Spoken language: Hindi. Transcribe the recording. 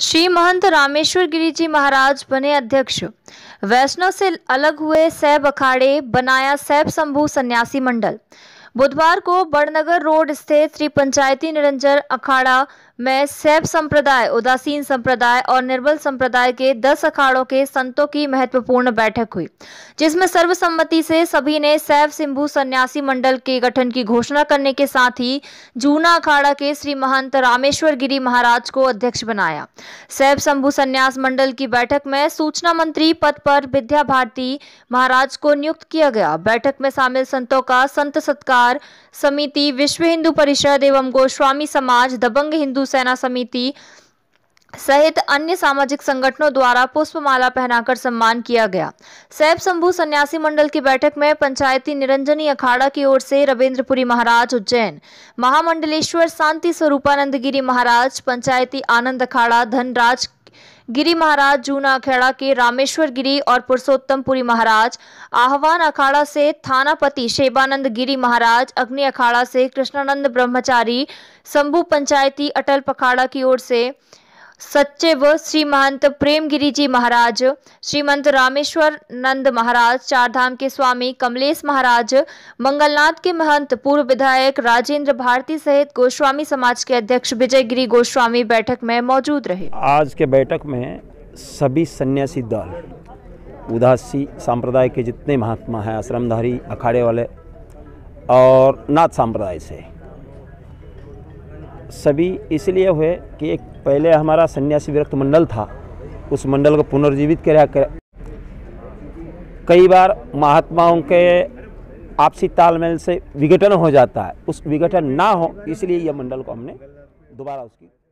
श्री महंत रामेश्वर गिरी जी महाराज बने अध्यक्ष वैष्णव से अलग हुए सैब अखाड़े बनाया सैब शंभू सन्यासी मंडल बुधवार को बड़नगर रोड स्थित श्री पंचायती निरंजन अखाड़ा में सैब संप्रदाय उदासीन संप्रदाय और निर्बल संप्रदाय के दस अखाड़ों के संतों की महत्वपूर्ण बैठक हुई जिसमें सर्वसम्मति से सभी ने सैब सिंभु सन्यासी मंडल के गठन की घोषणा करने के साथ ही जूना अखाड़ा के श्री महंत रामेश्वर गिरी महाराज को अध्यक्ष बनाया सैब शंभु संन्यास मंडल की बैठक में सूचना मंत्री पद पर विद्या भारती महाराज को नियुक्त किया गया बैठक में शामिल संतों का संत सत्कार व्यापार समिति विश्व हिंदू परिषद एवं गोस्वामी समाज दबंग हिंदू सेना समिति सहित अन्य सामाजिक संगठनों द्वारा पुष्पमाला पहनाकर सम्मान किया गया सैब शंभू सन्यासी मंडल की बैठक में पंचायती निरंजनी अखाड़ा की ओर से रविंद्रपुरी महाराज उज्जैन महामंडलेश्वर शांति स्वरूपानंद गिरी महाराज पंचायती आनंद अखाड़ा धनराज गिरी महाराज जूना अखेड़ा के रामेश्वर गिरी और पुरुषोत्तमपुरी महाराज आह्वान अखाड़ा से थानापति शेबानंद गिरी महाराज अग्नि अखाड़ा से कृष्णानंद ब्रह्मचारी शंभू पंचायती अटल पखाड़ा की ओर से सच्चे व श्रीमंत प्रेमगिरी जी महाराज श्रीमंत रामेश्वर नंद महाराज चारधाम के स्वामी कमलेश महाराज मंगलनाथ के महंत पूर्व विधायक राजेंद्र भारती सहित गोस्वामी समाज के अध्यक्ष विजय गिरी गोस्वामी बैठक में मौजूद रहे आज के बैठक में सभी सन्यासी दल उदासी सांप्रदाय के जितने महात्मा हैं आश्रमधारी अखाड़े वाले और नाथ सांप्रदाय से सभी इसलिए हुए कि एक पहले हमारा सन्यासी विरक्त मंडल था उस मंडल को पुनर्जीवित कराया कर कई बार महात्माओं के आपसी तालमेल से विघटन हो जाता है उस विघटन ना हो इसलिए यह मंडल को हमने दोबारा उसकी